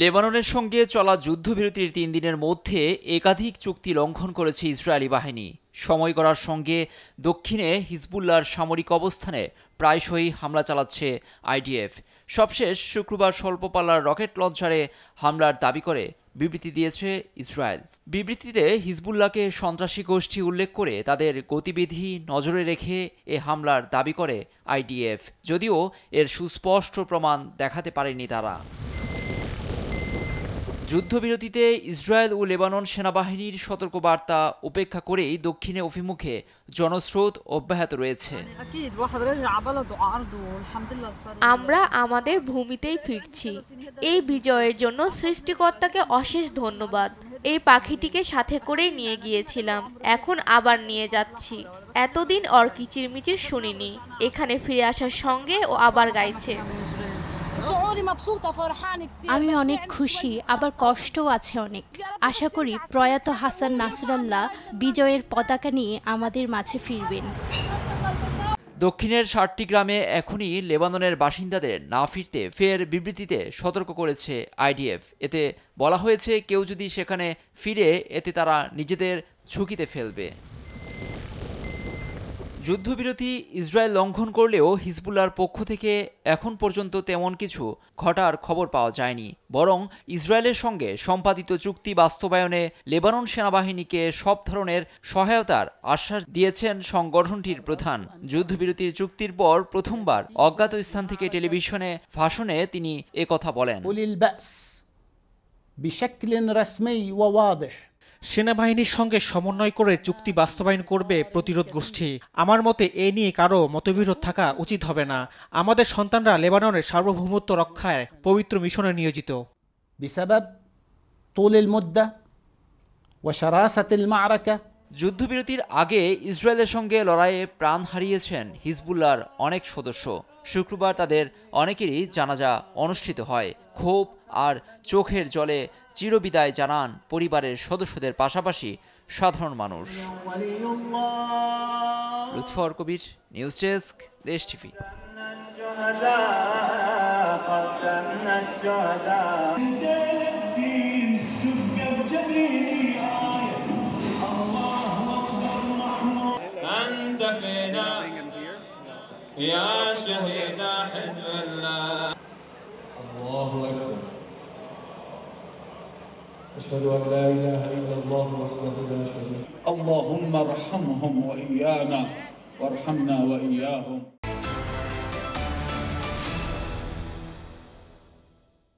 লেবাননের সঙ্গে চলা যুদ্ধবিরতির তিন দিনের মধ্যে একাধিক চুক্তি লঙ্ঘন করেছে ইসরায়েলি বাহিনী সময় করার সঙ্গে দক্ষিণে হিজবুল্লার সামরিক অবস্থানে প্রায়শই হামলা চালাচ্ছে আইডিএফ সবশেষ শুক্রবার স্বল্পপাল্লার রকেট লঞ্চারে হামলার দাবি করে বিবৃতি দিয়েছে ইসরায়েল বিবৃতিতে হিজবুল্লাহকে সন্ত্রাসী গোষ্ঠী উল্লেখ করে তাদের গতিবিধি নজরে রেখে এ হামলার দাবি করে আইডিএফ যদিও এর সুস্পষ্ট প্রমাণ দেখাতে পারেনি তারা যুদ্ধবিরতিতে ইসরায়েল ও লেবানন সেনাবাহিনীর সতর্কবার্তা উপেক্ষা করেই দক্ষিণে অভিমুখে জনস্রোত অব্যাহত রয়েছে আমরা আমাদের ভূমিতেই ফিরছি এই বিজয়ের জন্য সৃষ্টিকর্তাকে অশেষ ধন্যবাদ এই পাখিটিকে সাথে করেই নিয়ে গিয়েছিলাম এখন আবার নিয়ে যাচ্ছি এতদিন ওর কিচিরমিচির শুনিনি এখানে ফিরে আসার সঙ্গে ও আবার গাইছে আমি অনেক খুশি আবার কষ্টও আছে অনেক আশা করি প্রয়াত হাসান নাসরাল্লাহ বিজয়ের পতাকা নিয়ে আমাদের মাঝে ফিরবেন দক্ষিণের সাতটি গ্রামে এখনই লেবাননের বাসিন্দাদের না ফিরতে ফের বিবৃতিতে সতর্ক করেছে আইডিএফ এতে বলা হয়েছে কেউ যদি সেখানে ফিরে এতে তারা নিজেদের ঝুঁকিতে ফেলবে যুদ্ধবিরতি ইসরায়েল লঙ্ঘন করলেও হিজবুল্লার পক্ষ থেকে এখন পর্যন্ত তেমন কিছু ঘটার খবর পাওয়া যায়নি বরং ইসরায়েলের সঙ্গে সম্পাদিত চুক্তি বাস্তবায়নে লেবানন সেনাবাহিনীকে সব ধরনের সহায়তার আশ্বাস দিয়েছেন সংগঠনটির প্রধান যুদ্ধবিরতির চুক্তির পর প্রথমবার অজ্ঞাত স্থান থেকে টেলিভিশনে ভাষণে তিনি একথা বলেন সেনাবাহিনীর সঙ্গে সমন্বয় করে চুক্তি বাস্তবায়ন করবে প্রতিরোধ গোষ্ঠী আমার মতে এ নিয়ে কারো মতবিরোধ থাকা উচিত হবে না আমাদের সন্তানরা লেবাননের সার্বভৌমত্ব রক্ষায় পবিত্র মিশনে নিয়োজিত তোলেল طول المدة وشراسة মারাকা যুদ্ধবিরতির আগে ইসরায়েলের সঙ্গে লড়াইয়ে প্রাণ হারিয়েছেন হিজবুল্লার অনেক সদস্য শুক্রবার তাদের অনেকেরই জানাজা অনুষ্ঠিত হয় ক্ষোভ আর চোখের জলে চিরবিদায় জানান পরিবারের সদস্যদের পাশাপাশি সাধারণ মানুষ Lutfor Kabir news desk Desh TV يا شهيد حزب الله الله أكبر أشهد أن لا إله إلا الله وحده لا شريك اللهم ارحمهم وإيانا وارحمنا وإياهم